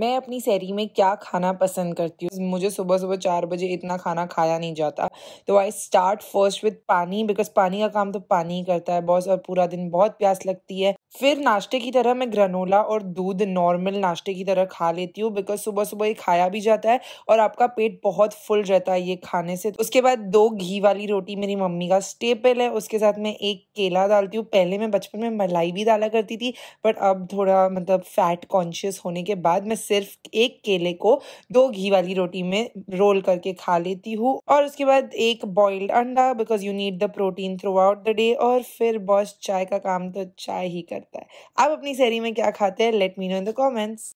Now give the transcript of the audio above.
मैं अपनी सैरी में क्या खाना पसंद करती हूँ मुझे सुबह सुबह चार बजे इतना खाना खाया नहीं जाता तो I start first with pani because पानी का काम तो पानी ही करता है बॉस और पूरा दिन बहुत प्यास लगती है फिर नाश्ते की तरह मैं ग्रनोला और दूध नॉर्मल नाश्ते की तरह खा लेती हूँ बिकॉज सुबह सुबह ये खाया भी जाता है और आपका पेट बहुत फुल रहता है ये खाने से उसके बाद दो घी वाली रोटी मेरी मम्मी का स्टेपल है उसके साथ मैं एक केला डालती हूँ पहले मैं बचपन में मलाई भी डाला करती थी बट अब थोड़ा मतलब फैट कॉन्शियस होने के बाद मैं सिर्फ एक केले को दो घी वाली रोटी में रोल करके खा लेती हूँ और उसके बाद एक बॉइल्ड अंडा because you need the protein throughout the day और फिर बॉस चाय का काम तो चाय ही करता है आप अपनी सहरी में क्या खाते हैं let me know in the comments